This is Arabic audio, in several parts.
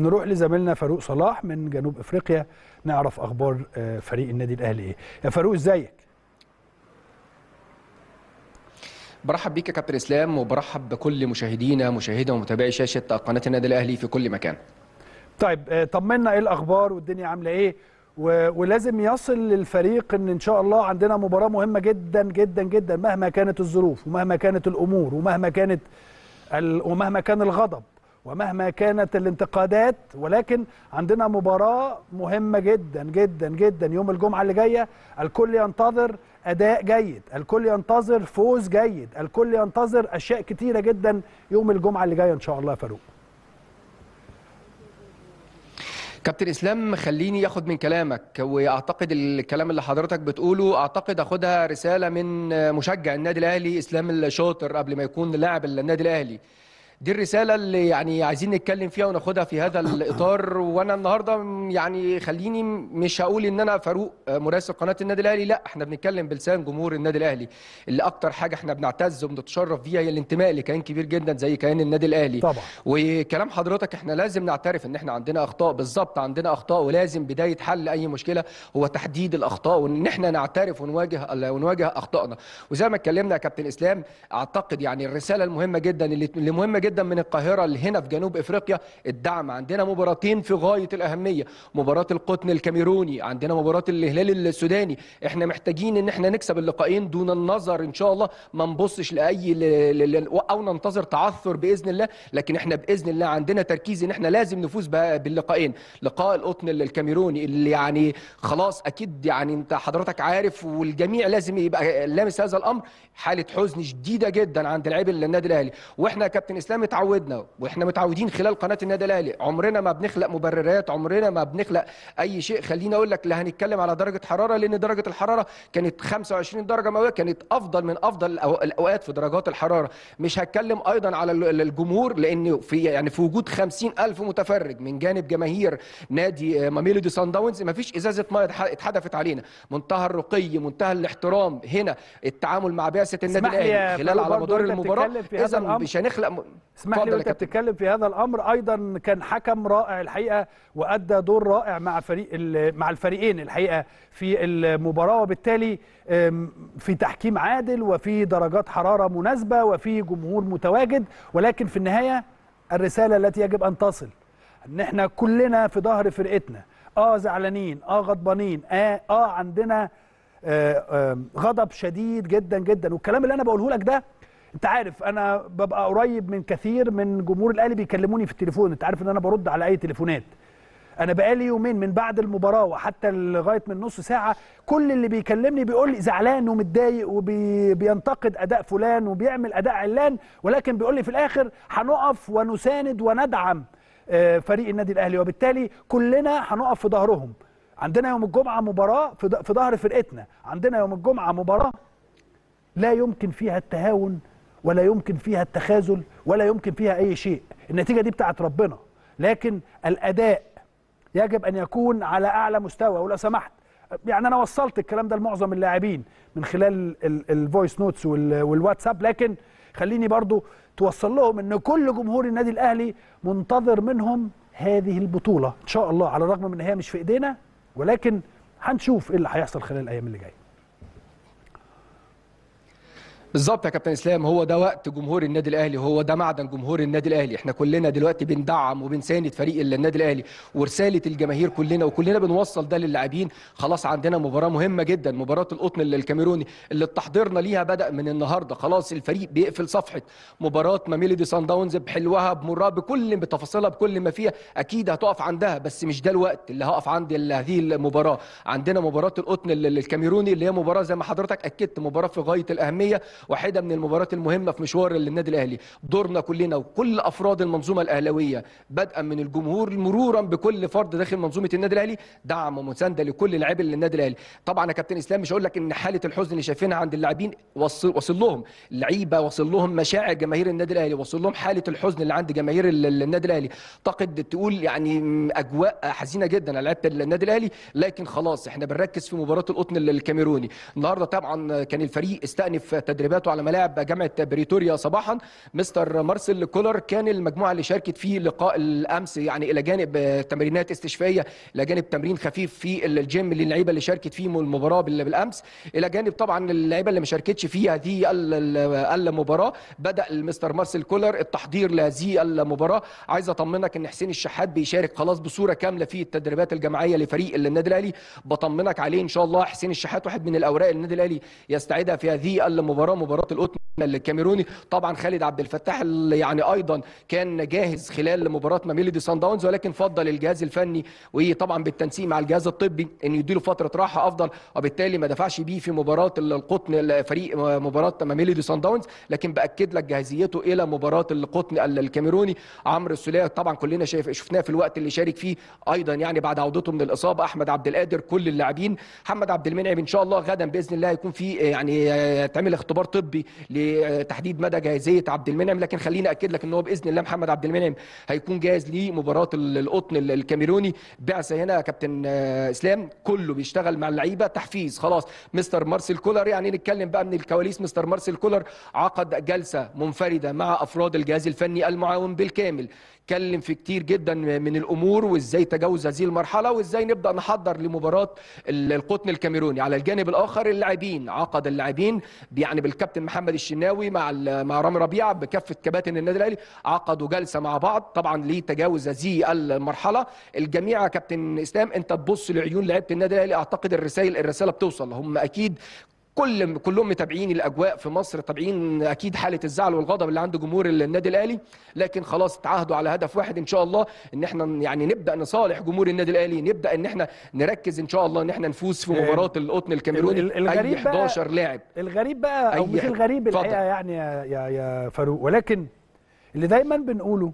نروح لزميلنا فاروق صلاح من جنوب افريقيا نعرف اخبار آه، فريق النادي الاهلي ايه يا فاروق ازيك برحب بيك يا كابتن اسلام وبرحب بكل مشاهدينا مشاهده ومتابعي شاشه قناه النادي الاهلي في كل مكان طيب آه، طمنا ايه الاخبار والدنيا عامله ايه ولازم يصل للفريق ان ان شاء الله عندنا مباراه مهمه جدا جدا جدا مهما كانت الظروف ومهما كانت الامور ومهما كانت ومهما كان الغضب ومهما كانت الانتقادات ولكن عندنا مباراة مهمة جدا جدا جدا يوم الجمعة اللي جاية الكل ينتظر أداء جيد الكل ينتظر فوز جيد الكل ينتظر أشياء كتيرة جدا يوم الجمعة اللي جاية إن شاء الله يا فاروق كابتن اسلام خليني ياخد من كلامك واعتقد الكلام اللي حضرتك بتقوله اعتقد اخدها رساله من مشجع النادي الاهلي اسلام الشاطر قبل ما يكون لاعب النادي الاهلي دي الرساله اللي يعني عايزين نتكلم فيها وناخدها في هذا الاطار وانا النهارده يعني خليني مش هقول ان انا فاروق مراسل قناه النادي الاهلي لا احنا بنتكلم بلسان جمهور النادي الاهلي اللي اكتر حاجه احنا بنعتز وبنتشرف بيها هي الانتماء لكيان كبير جدا زي كيان النادي الاهلي طبعا وكلام حضرتك احنا لازم نعترف ان احنا عندنا اخطاء بالظبط عندنا اخطاء ولازم بدايه حل اي مشكله هو تحديد الاخطاء وان احنا نعترف ونواجه ونواجه اخطائنا وزي ما اتكلمنا يا كابتن اسلام اعتقد يعني الرساله المهمه جدا اللي مهمه جدا جدا من القاهره اللي هنا في جنوب افريقيا الدعم عندنا مباراتين في غايه الاهميه مباراه القطن الكاميروني عندنا مباراه الهلال السوداني احنا محتاجين ان احنا نكسب اللقاءين دون النظر ان شاء الله ما نبصش لاي ل... ل... او ننتظر تعثر باذن الله لكن احنا باذن الله عندنا تركيز ان احنا لازم نفوز باللقاءين لقاء القطن الكاميروني اللي يعني خلاص اكيد يعني انت حضرتك عارف والجميع لازم يبقى لامس هذا الامر حاله حزن شديده جدا عند لعيبه النادي الاهلي واحنا كابتن اسلام متعودنا واحنا متعودين خلال قناه النادي الاهلي عمرنا ما بنخلق مبررات عمرنا ما بنخلق اي شيء خليني اقول لك لا هنتكلم على درجه حراره لان درجه الحراره كانت 25 درجه مئويه كانت افضل من افضل الاوقات في درجات الحراره مش هتكلم ايضا على الجمهور لان في يعني في وجود 50000 متفرج من جانب جماهير نادي آه، ماميلودي سان داونز ما فيش ازازه ميه اتحدفت علينا منتهى الرقي منتهى الاحترام هنا التعامل مع بعثه النادي الاهلي خلال على مدار المباراه اذا مش هنخلق م... اسمح لي وانت بتتكلم في هذا الامر ايضا كان حكم رائع الحقيقه وادى دور رائع مع فريق مع الفريقين الحقيقه في المباراه وبالتالي في تحكيم عادل وفي درجات حراره مناسبه وفي جمهور متواجد ولكن في النهايه الرساله التي يجب ان تصل ان احنا كلنا في ظهر فرقتنا اه زعلانين اه غضبانين اه اه عندنا آه آه غضب شديد جدا جدا والكلام اللي انا بقوله لك ده انت عارف انا ببقى قريب من كثير من جمهور الاهلي بيكلموني في التليفون انت عارف ان انا برد على اي تليفونات انا بقالي يومين من بعد المباراه وحتى لغايه من نص ساعه كل اللي بيكلمني بيقول لي زعلان ومتضايق وبينتقد اداء فلان وبيعمل اداء علان ولكن بيقول لي في الاخر هنقف ونساند وندعم آه، فريق النادي الاهلي وبالتالي كلنا هنقف في ظهرهم عندنا يوم الجمعه مباراه في ظهر فرقتنا عندنا يوم الجمعه مباراه لا يمكن فيها التهاون ولا يمكن فيها التخاذل ولا يمكن فيها أي شيء النتيجة دي بتاعت ربنا لكن الأداء يجب أن يكون على أعلى مستوى ولو سمحت يعني أنا وصلت الكلام ده لمعظم اللاعبين من خلال الفويس نوتس والواتساب لكن خليني برضو توصل لهم أن كل جمهور النادي الأهلي منتظر منهم هذه البطولة إن شاء الله على الرغم من هي مش في إيدينا ولكن هنشوف إيه اللي هيحصل خلال الأيام اللي جاية بالظبط يا كابتن اسلام هو ده وقت جمهور النادي الاهلي هو ده معدن جمهور النادي الاهلي احنا كلنا دلوقتي بندعم وبنساند فريق النادي الاهلي ورساله الجماهير كلنا وكلنا بنوصل ده للاعبين خلاص عندنا مباراه مهمه جدا مباراه القطن الكاميروني اللي التحضيرنا ليها بدا من النهارده خلاص الفريق بيقفل صفحه مباراه ماميلدي سان داونز بحلوها بمرها بكل بتفاصيلها بكل ما فيها اكيد هتقف عندها بس مش ده الوقت اللي هقف عند هذه المباراه عندنا مباراه القطن الكاميروني اللي هي مباراه زي ما حضرتك اكدت مباراه في غايه الاهميه واحده من المباريات المهمه في مشوار النادي الاهلي دورنا كلنا وكل افراد المنظومه الاهلاويه بدءا من الجمهور مرورا بكل فرد داخل منظومه النادي الاهلي دعم ومسانده لكل لاعب للنادي الاهلي طبعا يا كابتن اسلام مش هقول لك ان حاله الحزن اللي شايفينها عند اللاعبين وصل, وصل لهم لعيبه وصل لهم مشاعر جماهير النادي الاهلي وصل لهم حاله الحزن اللي عند جماهير النادي الاهلي اعتقد تقول يعني اجواء حزينه جدا على لعيبه النادي الاهلي لكن خلاص احنا بنركز في مباراه القطن الكاميروني النهارده طبعا كان الفريق استأنف تدريبات تدريباته على ملاعب جامعه بريتوريا صباحا مستر مارسيل كولر كان المجموعه اللي شاركت في لقاء الامس يعني الى جانب تمرينات استشفائيه الى جانب تمرين خفيف في الجيم للعيبه اللي شاركت فيه المباراه بالامس الى جانب طبعا اللعيبه اللي ما شاركتش في هذه المباراه بدا المستر مارسيل كولر التحضير لهذه المباراه عايز اطمنك ان حسين الشحات بيشارك خلاص بصوره كامله في التدريبات الجماعيه لفريق النادي الاهلي بطمنك عليه ان شاء الله حسين الشحات واحد من الاوراق النادي الاهلي يستعدها في هذه المباراه مباراه القطن الكاميروني طبعا خالد عبد الفتاح اللي يعني ايضا كان جاهز خلال مباراه ماميلدي سان داونز ولكن فضل الجهاز الفني وطبعا بالتنسيق مع الجهاز الطبي ان يديله فتره راحه افضل وبالتالي ما دفعش بيه في مباراه القطن الفريق آه، مباراه ماميلدي سان داونز لكن باكد لك جاهزيته الى مباراه القطن الكاميروني عمرو السوليه طبعا كلنا شايف شفناه في الوقت اللي شارك فيه ايضا يعني بعد عودته من الاصابه احمد عبد القادر كل اللاعبين محمد عبد المنعم ان شاء الله غدا باذن الله هيكون في آه، يعني آه، تعمل اختبار طبي لتحديد مدى جاهزيه عبد المنعم لكن خليني اكد لك ان هو باذن الله محمد عبد المنعم هيكون جاهز لمباراه القطن الكاميروني بعثه هنا كابتن آه، اسلام كله بيشتغل مع اللعيبه تحفيز خلاص مستر مارسيل كولر يعني نتكلم بقى من الكواليس مستر مارسيل كولر عقد جلسه منفرده مع افراد الجهاز الفني المعاون بالكامل اتكلم في كتير جدا من الامور وازاي تجاوز هذه المرحله وازاي نبدا نحضر لمباراه القطن الكاميروني على الجانب الاخر اللاعبين عقد اللاعبين يعني بالكامل الكابتن محمد الشناوي مع مع رامي ربيعه بكافه كباتن النادي الاهلي عقدوا جلسه مع بعض طبعا لتجاوز هذه المرحله الجميع يا كابتن اسلام انت تبص لعيون لعيبه النادي الاهلي اعتقد الرسائل الرساله بتوصل هم اكيد كل كلهم متابعين الاجواء في مصر تابعين اكيد حاله الزعل والغضب اللي عند جمهور النادي الاهلي لكن خلاص تعهدوا على هدف واحد ان شاء الله ان احنا يعني نبدا نصالح جمهور النادي الاهلي نبدا ان احنا نركز ان شاء الله ان احنا نفوز في آه، مباراه القطن الكاميروني الغريب اي 11 لاعب الغريب بقى او مش الغريب الحقيقه يعني يا يا فاروق ولكن اللي دايما بنقوله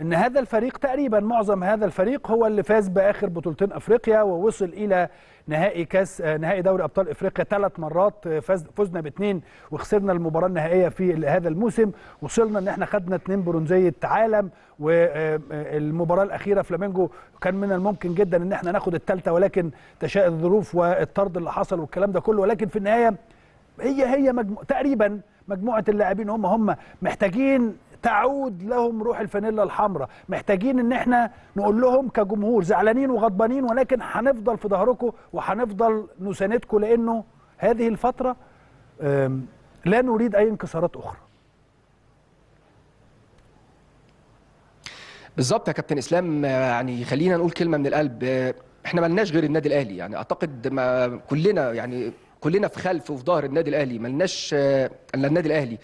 ان هذا الفريق تقريبا معظم هذا الفريق هو اللي فاز باخر بطولتين افريقيا ووصل الى نهائي كاس نهائي دوري ابطال افريقيا ثلاث مرات فاز فزنا باثنين وخسرنا المباراه النهائيه في هذا الموسم وصلنا ان احنا خدنا اثنين برونزيه عالم والمباراه آه، آه، الاخيره فلامينجو كان من الممكن جدا ان احنا ناخد الثالثه ولكن تشاء الظروف والطرد اللي حصل والكلام ده كله ولكن في النهايه هي هي مجمو... تقريبا مجموعه اللاعبين هم هم محتاجين تعود لهم روح الفانيلا الحمراء محتاجين ان احنا نقول لهم كجمهور زعلانين وغضبانين ولكن هنفضل في ظهركم وهنفضل نساندكم لانه هذه الفتره لا نريد اي انكسارات اخرى بالظبط يا كابتن اسلام يعني خلينا نقول كلمه من القلب احنا ملناش غير النادي الاهلي يعني اعتقد ما كلنا يعني كلنا في خلف وفي ظهر النادي الاهلي ملناش آه، الا النادي الاهلي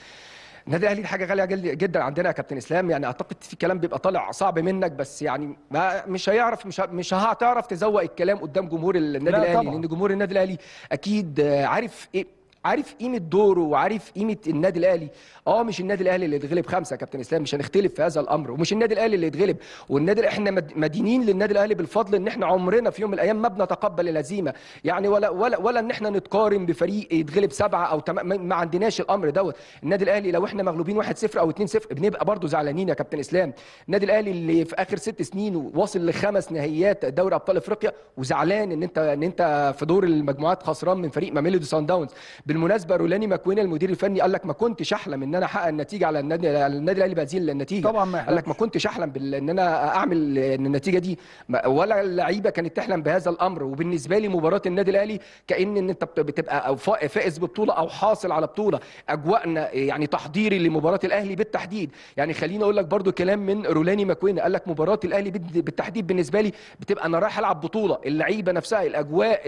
النادي الاهلي حاجه غاليه جدا عندنا يا كابتن اسلام يعني اعتقد في كلام بيبقى طالع صعب منك بس يعني ما مش هيعرف مش مش هتعرف تزوق الكلام قدام جمهور النادي الاهلي لان جمهور النادي الاهلي اكيد عارف ايه عارف قيمه دوره وعارف قيمه النادي الاهلي اه مش النادي الاهلي اللي اتغلب خمسه يا كابتن اسلام مش هنختلف في هذا الامر ومش النادي الاهلي اللي اتغلب والنادي احنا مدينين للنادي الاهلي بالفضل ان احنا عمرنا في يوم من الايام ما بنتقبل الهزيمه يعني ولا ولا ولا ان احنا نتقارن بفريق يتغلب سبعه او تم... ما عندناش الامر دوت النادي الاهلي لو احنا مغلوبين 1-0 او 2-0 بنبقى برضه زعلانين يا كابتن اسلام النادي الاهلي اللي في اخر ست سنين واصل لخمس نهائيات دوري ابطال افريقيا وزعلان ان انت ان انت في دور المجموعات خسران من فريق ماميلودي سان داونز بالمناسبه رولاني ماكوين المدير الفني قال لك ما كنتش احلم ان انا احقق النتيجه على النادي على النادي الاهلي بهذه النتيجه طبعا ما قال لك ما كنتش احلم ان انا اعمل النتيجه دي ولا اللعيبه كانت تحلم بهذا الامر وبالنسبه لي مباراه النادي الاهلي كان ان انت بتبقى او فائز ببطوله او حاصل على بطوله اجواءنا يعني تحضيري لمباراه الاهلي بالتحديد يعني خليني اقول لك برضو كلام من رولاني ماكوين قال لك مباراه الاهلي بالتحديد بالنسبه لي بتبقى انا رايح العب بطوله اللعيبه نفسها الاجواء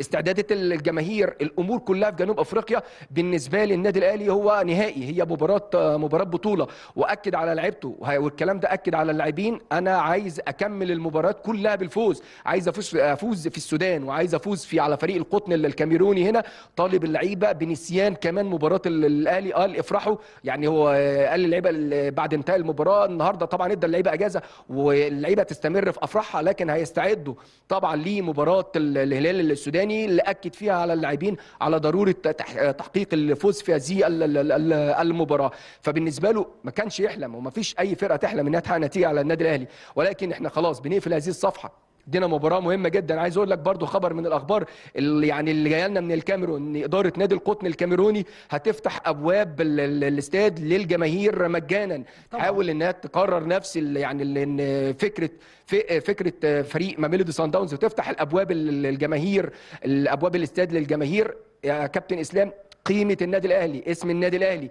استعدادات الجماهير الامور كلها في جنوب افريقيا بالنسبه للنادي الاهلي هو نهائي هي مباراه مباراه بطوله واكد على لعيبته والكلام ده اكد على اللاعبين انا عايز اكمل المباراه كلها بالفوز عايز افوز افوز في السودان وعايز افوز في على فريق القطن الكاميروني هنا طالب اللعيبه بنسيان كمان مباراه الاهلي قال افرحوا يعني هو قال للعيبه بعد انتهاء المباراه النهارده طبعا ادى اللعيبه اجازه واللعيبه تستمر في افراحها لكن هيستعدوا طبعا لمباراه الهلال السوداني اللي اكد فيها على اللاعبين على ضروره ضروره تحقيق الفوز في هذه المباراه فبالنسبه له ما كانش يحلم وما فيش اي فرقه تحلم انها تحقق نتيجه على النادي الاهلي ولكن احنا خلاص بنقفل هذه الصفحه دينا مباراه مهمه جدا عايز اقول لك برضو خبر من الاخبار اللي يعني اللي جاي لنا من الكاميرون ان اداره نادي القطن الكاميروني هتفتح ابواب الاستاد للجماهير مجانا حاول انها تقرر نفس يعني ان فكره فكره فريق ميلودي سان داونز وتفتح الابواب للجماهير الابواب الاستاد للجماهير يا كابتن اسلام قيمه النادي الاهلي اسم النادي الاهلي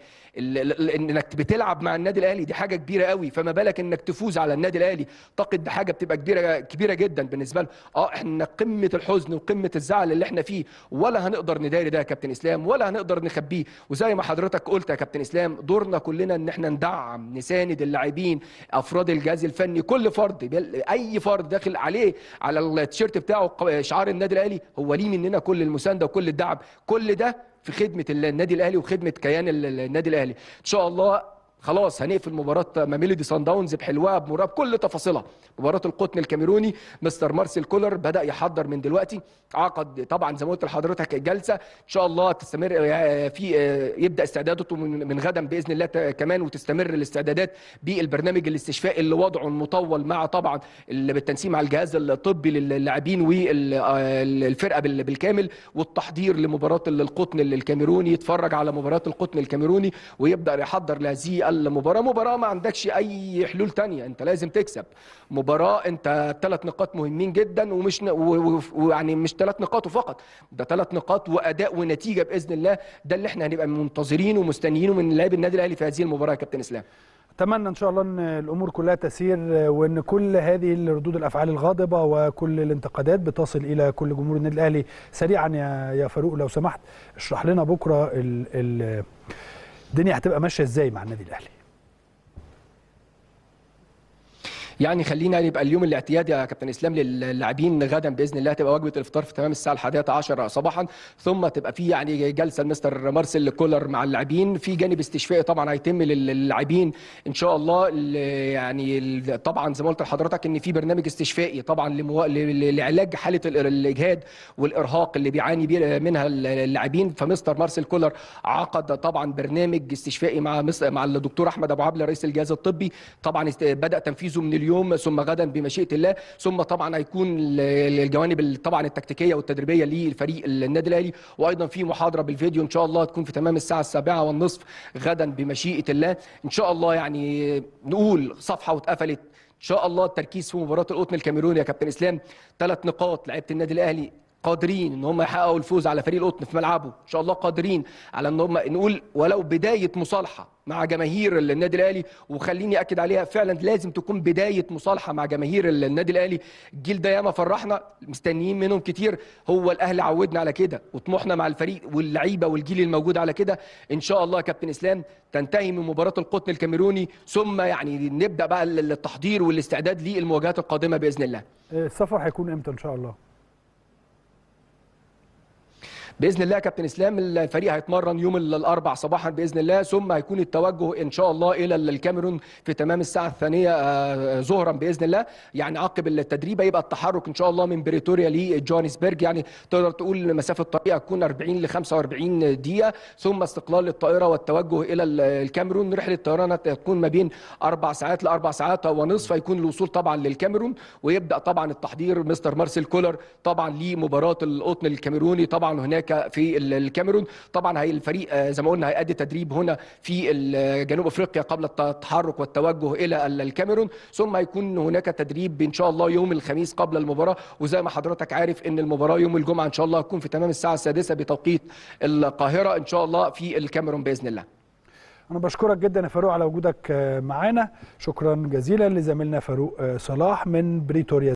انك بتلعب مع النادي الاهلي دي حاجه كبيره قوي فما بالك انك تفوز على النادي الاهلي اعتقد دي حاجه بتبقى كبيره كبيره جدا بالنسبه له اه احنا قمه الحزن وقمه الزعل اللي احنا فيه ولا هنقدر نداري ده يا كابتن اسلام ولا هنقدر نخبيه وزي ما حضرتك قلت يا كابتن اسلام دورنا كلنا ان احنا ندعم نساند اللاعبين افراد الجهاز الفني كل فرد اي فرد داخل عليه على التيشيرت بتاعه شعار النادي الاهلي هو ليه مننا كل المسانده وكل الدعم كل ده في خدمه النادي الاهلي وخدمه كيان النادي الاهلي ان شاء الله خلاص هنقفل مباراه ميلودي سان داونز بحلوها بمراب بكل تفاصيلها مباراه القطن الكاميروني مستر مارسيل كولر بدا يحضر من دلوقتي عقد طبعا زي ما قلت لحضرتك جلسه ان شاء الله تستمر آه، في آه، يبدا استعداداته من غدا باذن الله كمان وتستمر الاستعدادات بالبرنامج الاستشفائي اللي وضعه المطول مع طبعا بالتنسيق مع الجهاز الطبي للاعبين والفرقه آه، بالكامل والتحضير لمباراه القطن الكاميروني يتفرج على مباراه القطن الكاميروني ويبدا يحضر لهذه المباراة مباراه ما عندكش اي حلول تانية انت لازم تكسب مباراه انت ثلاث نقاط مهمين جدا ومش ويعني مش ثلاث نقاط وفقط ده ثلاث نقاط واداء ونتيجه باذن الله ده اللي احنا هنبقى منتظرينه ومستنيينه من لاعبي النادي الاهلي في هذه المباراه يا كابتن اسلام اتمنى ان شاء الله ان الامور كلها تسير وان كل هذه الردود الافعال الغاضبه وكل الانتقادات بتصل الى كل جمهور النادي الاهلي سريعا يا فاروق لو سمحت اشرح لنا بكره ال الدنيا هتبقى ماشيه ازاي مع النادي الاهلي يعني خلينا يبقى اليوم الاعتيادي يا كابتن اسلام للاعبين غدا باذن الله تبقى وجبه الافطار في تمام الساعه 11 صباحا ثم تبقى في يعني جلسه المستر مارسيل كولر مع اللاعبين في جانب استشفائي طبعا هيتم للاعبين ان شاء الله يعني طبعا زي ما قلت لحضرتك ان في برنامج استشفائي طبعا لمو... لعلاج حاله الاجهاد والارهاق اللي بيعاني منها اللاعبين فمستر مارسيل كولر عقد طبعا برنامج استشفائي مع مع الدكتور احمد ابو عبله رئيس الجهاز الطبي طبعا بدا تنفيذه من اليوم اليوم ثم غدا بمشيئه الله ثم طبعا هيكون الجوانب طبعا التكتيكيه والتدريبيه للفريق النادي الاهلي وايضا في محاضره بالفيديو ان شاء الله تكون في تمام الساعه السابعة والنصف غدا بمشيئه الله ان شاء الله يعني نقول صفحه واتقفلت ان شاء الله التركيز في مباراه القطن الكاميروني يا كابتن اسلام ثلاث نقاط لعيبه النادي الاهلي قادرين ان هم يحققوا الفوز على فريق القطن في ملعبه ان شاء الله قادرين على ان هم نقول ولو بدايه مصالحه مع جماهير النادي الاهلي وخليني اكد عليها فعلا لازم تكون بدايه مصالحه مع جماهير النادي الاهلي الجيل ده ياما فرحنا مستنيين منهم كتير هو الاهلي عودنا على كده وطموحنا مع الفريق واللعيبه والجيل الموجود على كده ان شاء الله يا كابتن اسلام تنتهي من مباراه القطن الكاميروني ثم يعني نبدا بقى التحضير والاستعداد للمواجهات القادمه باذن الله آه، السفر هيكون امتى ان شاء الله باذن الله كابتن اسلام الفريق هيتمرن يوم الاربع صباحا باذن الله ثم هيكون التوجه ان شاء الله الى الكاميرون في تمام الساعه الثانيه آه، ظهرا باذن الله يعني عقب التدريب يبقى التحرك ان شاء الله من بريتوريا لجوهانسبرج يعني تقدر تقول مسافه الطريق هتكون 40 ل 45 دقيقه ثم استقلال الطائره والتوجه الى الكاميرون رحله الطيران هتكون ما بين اربع ساعات لاربع ساعات ونصف هيكون الوصول طبعا للكاميرون ويبدا طبعا التحضير مستر مارسيل كولر طبعا لمباراه القطن الكاميروني طبعا هناك في الكاميرون طبعا هي الفريق آه، زي ما قلنا هيأدي تدريب هنا في جنوب افريقيا قبل التحرك والتوجه الى الكاميرون ثم هيكون هناك تدريب ان شاء الله يوم الخميس قبل المباراه وزي ما حضرتك عارف ان المباراه يوم الجمعه ان شاء الله هتكون في تمام الساعه السادسه بتوقيت القاهره ان شاء الله في الكاميرون باذن الله انا بشكرك جدا يا فاروق على وجودك آه، معانا شكرا جزيلا لزميلنا فاروق آه، صلاح من بريتوريا